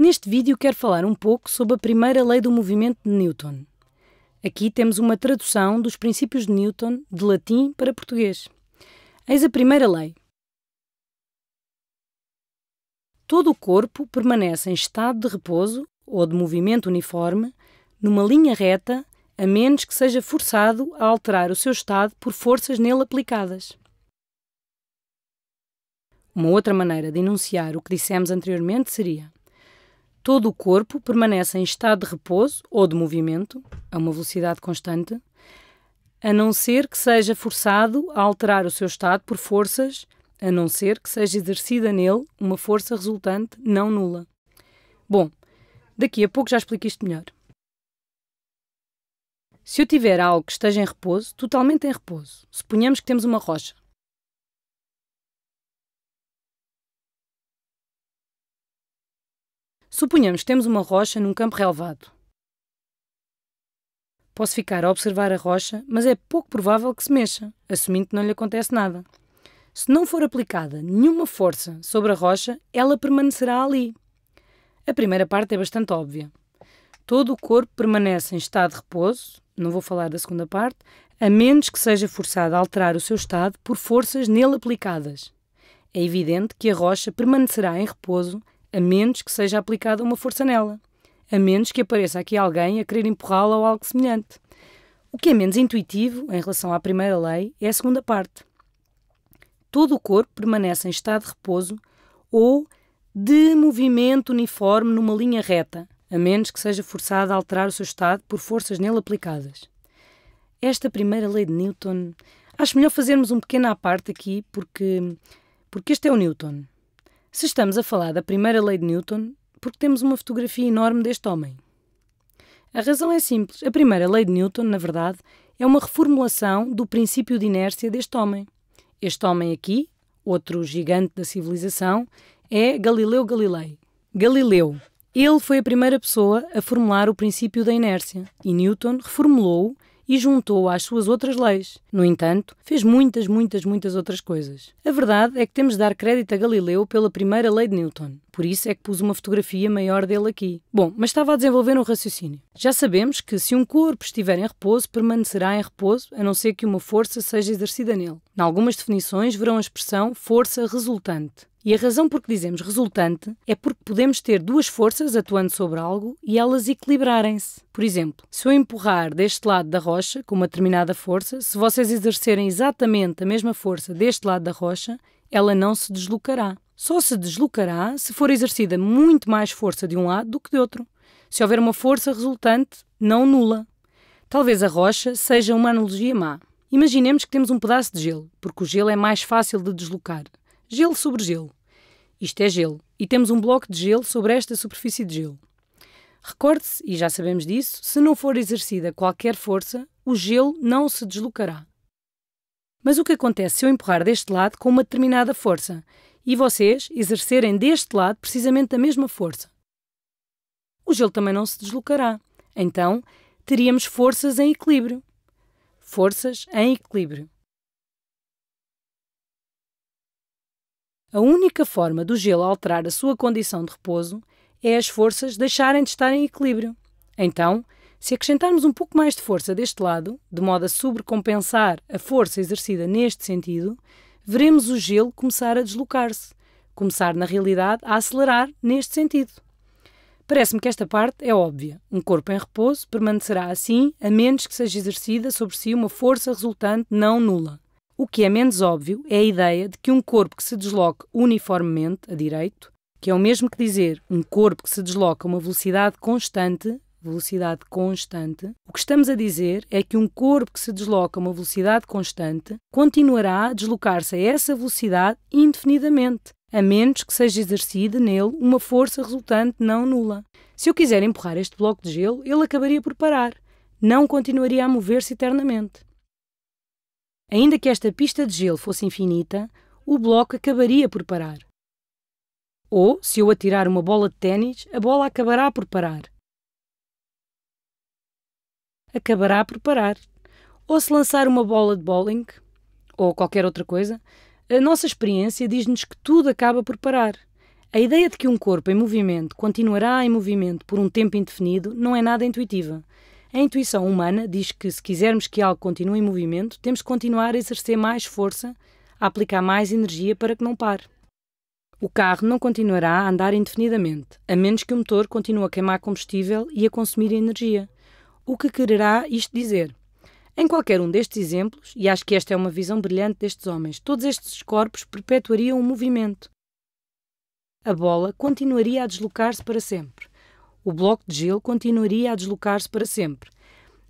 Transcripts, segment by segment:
Neste vídeo quero falar um pouco sobre a primeira lei do movimento de Newton. Aqui temos uma tradução dos princípios de Newton de latim para português. Eis a primeira lei. Todo o corpo permanece em estado de repouso ou de movimento uniforme, numa linha reta, a menos que seja forçado a alterar o seu estado por forças nele aplicadas. Uma outra maneira de enunciar o que dissemos anteriormente seria: todo o corpo permanece em estado de repouso ou de movimento, a uma velocidade constante, a não ser que seja forçado a alterar o seu estado por forças, a não ser que seja exercida nele uma força resultante não nula. Bom, daqui a pouco já explico isto melhor. Se eu tiver algo que esteja em repouso, totalmente em repouso, suponhamos que temos uma rocha, Suponhamos que temos uma rocha num campo relevado. Posso ficar a observar a rocha, mas é pouco provável que se mexa, assumindo que não lhe acontece nada. Se não for aplicada nenhuma força sobre a rocha, ela permanecerá ali. A primeira parte é bastante óbvia. Todo o corpo permanece em estado de repouso, não vou falar da segunda parte, a menos que seja forçado a alterar o seu estado por forças nele aplicadas. É evidente que a rocha permanecerá em repouso a menos que seja aplicada uma força nela, a menos que apareça aqui alguém a querer empurrá-la ou algo semelhante. O que é menos intuitivo em relação à primeira lei é a segunda parte. Todo o corpo permanece em estado de repouso ou de movimento uniforme numa linha reta, a menos que seja forçado a alterar o seu estado por forças nele aplicadas. Esta primeira lei de Newton, acho melhor fazermos um pequeno à parte aqui, porque, porque este é o Newton. Se estamos a falar da primeira lei de Newton, porque temos uma fotografia enorme deste homem. A razão é simples. A primeira lei de Newton, na verdade, é uma reformulação do princípio de inércia deste homem. Este homem aqui, outro gigante da civilização, é Galileu Galilei. Galileu. Ele foi a primeira pessoa a formular o princípio da inércia e Newton reformulou-o e juntou às suas outras leis. No entanto, fez muitas, muitas, muitas outras coisas. A verdade é que temos de dar crédito a Galileu pela primeira lei de Newton. Por isso é que pus uma fotografia maior dele aqui. Bom, mas estava a desenvolver um raciocínio. Já sabemos que se um corpo estiver em repouso, permanecerá em repouso, a não ser que uma força seja exercida nele. Em algumas definições verão a expressão força resultante. E a razão por que dizemos resultante é porque podemos ter duas forças atuando sobre algo e elas equilibrarem-se. Por exemplo, se eu empurrar deste lado da rocha com uma determinada força, se vocês exercerem exatamente a mesma força deste lado da rocha, ela não se deslocará. Só se deslocará se for exercida muito mais força de um lado do que de outro. Se houver uma força resultante, não nula. Talvez a rocha seja uma analogia má. Imaginemos que temos um pedaço de gelo, porque o gelo é mais fácil de deslocar. Gelo sobre gelo. Isto é gelo. E temos um bloco de gelo sobre esta superfície de gelo. Recorde-se, e já sabemos disso, se não for exercida qualquer força, o gelo não se deslocará. Mas o que acontece se eu empurrar deste lado com uma determinada força e vocês exercerem deste lado precisamente a mesma força? O gelo também não se deslocará. Então, teríamos forças em equilíbrio. Forças em equilíbrio. A única forma do gelo alterar a sua condição de repouso é as forças deixarem de estar em equilíbrio. Então, se acrescentarmos um pouco mais de força deste lado, de modo a sobrecompensar a força exercida neste sentido, veremos o gelo começar a deslocar-se, começar, na realidade, a acelerar neste sentido. Parece-me que esta parte é óbvia. Um corpo em repouso permanecerá assim, a menos que seja exercida sobre si uma força resultante não nula. O que é menos óbvio é a ideia de que um corpo que se desloque uniformemente a direito, que é o mesmo que dizer um corpo que se desloca a uma velocidade constante, velocidade constante, o que estamos a dizer é que um corpo que se desloca a uma velocidade constante continuará a deslocar-se a essa velocidade indefinidamente, a menos que seja exercida nele uma força resultante não nula. Se eu quiser empurrar este bloco de gelo, ele acabaria por parar, não continuaria a mover-se eternamente. Ainda que esta pista de gelo fosse infinita, o bloco acabaria por parar. Ou, se eu atirar uma bola de ténis, a bola acabará por parar acabará por parar. Ou se lançar uma bola de bowling, ou qualquer outra coisa, a nossa experiência diz-nos que tudo acaba por parar. A ideia de que um corpo em movimento continuará em movimento por um tempo indefinido não é nada intuitiva. A intuição humana diz que, se quisermos que algo continue em movimento, temos que continuar a exercer mais força, a aplicar mais energia para que não pare. O carro não continuará a andar indefinidamente, a menos que o motor continue a queimar combustível e a consumir energia o que quererá isto dizer? Em qualquer um destes exemplos, e acho que esta é uma visão brilhante destes homens, todos estes corpos perpetuariam o um movimento. A bola continuaria a deslocar-se para sempre. O bloco de gelo continuaria a deslocar-se para sempre,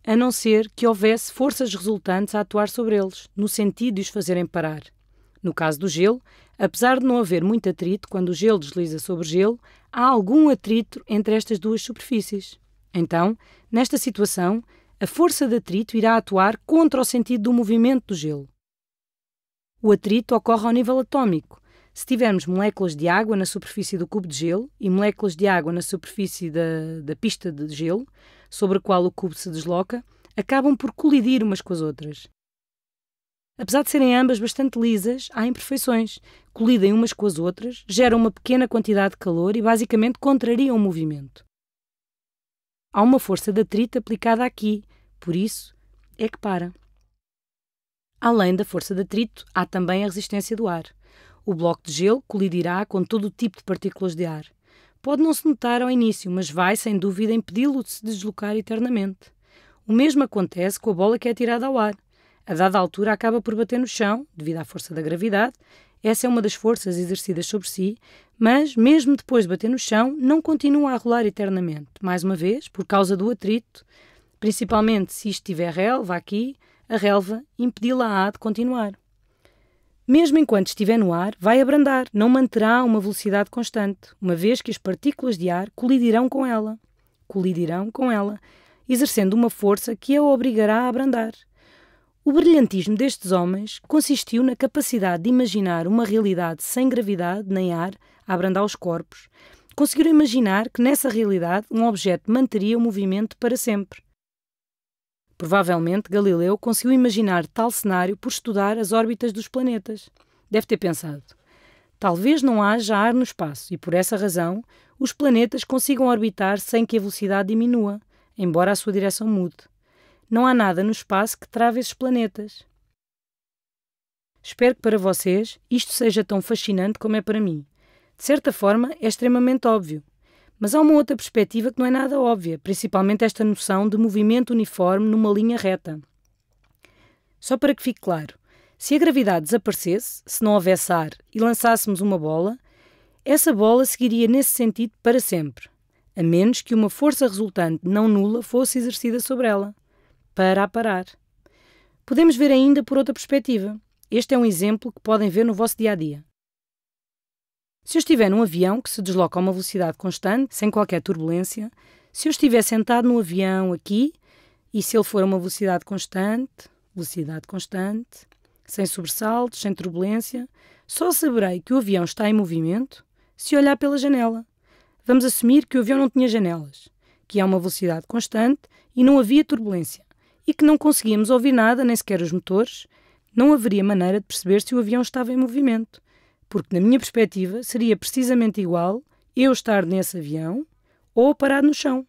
a não ser que houvesse forças resultantes a atuar sobre eles, no sentido de os fazerem parar. No caso do gelo, apesar de não haver muito atrito quando o gelo desliza sobre gelo, há algum atrito entre estas duas superfícies. Então, nesta situação, a força de atrito irá atuar contra o sentido do movimento do gelo. O atrito ocorre ao nível atómico. Se tivermos moléculas de água na superfície do cubo de gelo e moléculas de água na superfície da, da pista de gelo, sobre a qual o cubo se desloca, acabam por colidir umas com as outras. Apesar de serem ambas bastante lisas, há imperfeições. Colidem umas com as outras, geram uma pequena quantidade de calor e basicamente contrariam o movimento. Há uma força de atrito aplicada aqui, por isso é que para. Além da força de atrito, há também a resistência do ar. O bloco de gelo colidirá com todo o tipo de partículas de ar. Pode não se notar ao início, mas vai, sem dúvida, impedi-lo de se deslocar eternamente. O mesmo acontece com a bola que é tirada ao ar. A dada altura acaba por bater no chão, devido à força da gravidade, essa é uma das forças exercidas sobre si, mas, mesmo depois de bater no chão, não continua a rolar eternamente. Mais uma vez, por causa do atrito, principalmente se isto relva aqui, a relva impedi-la-á de continuar. Mesmo enquanto estiver no ar, vai abrandar, não manterá uma velocidade constante, uma vez que as partículas de ar colidirão com ela, colidirão com ela, exercendo uma força que a obrigará a abrandar. O brilhantismo destes homens consistiu na capacidade de imaginar uma realidade sem gravidade nem ar a abrandar os corpos. Conseguiram imaginar que nessa realidade um objeto manteria o movimento para sempre. Provavelmente Galileu conseguiu imaginar tal cenário por estudar as órbitas dos planetas. Deve ter pensado: talvez não haja ar no espaço e, por essa razão, os planetas consigam orbitar sem que a velocidade diminua, embora a sua direção mude. Não há nada no espaço que trave esses planetas. Espero que para vocês isto seja tão fascinante como é para mim. De certa forma, é extremamente óbvio. Mas há uma outra perspectiva que não é nada óbvia, principalmente esta noção de movimento uniforme numa linha reta. Só para que fique claro, se a gravidade desaparecesse, se não houvesse ar e lançássemos uma bola, essa bola seguiria nesse sentido para sempre, a menos que uma força resultante não nula fosse exercida sobre ela para a parar. Podemos ver ainda por outra perspectiva. Este é um exemplo que podem ver no vosso dia a dia. Se eu estiver num avião que se desloca a uma velocidade constante, sem qualquer turbulência, se eu estiver sentado no avião aqui, e se ele for a uma velocidade constante, velocidade constante, sem sobressaltos, sem turbulência, só saberei que o avião está em movimento se olhar pela janela. Vamos assumir que o avião não tinha janelas, que há é uma velocidade constante e não havia turbulência e que não conseguíamos ouvir nada, nem sequer os motores, não haveria maneira de perceber se o avião estava em movimento, porque, na minha perspectiva, seria precisamente igual eu estar nesse avião ou parado no chão.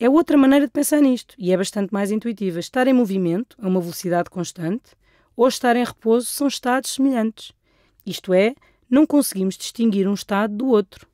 É outra maneira de pensar nisto e é bastante mais intuitiva. Estar em movimento, a uma velocidade constante, ou estar em repouso são estados semelhantes. Isto é, não conseguimos distinguir um estado do outro.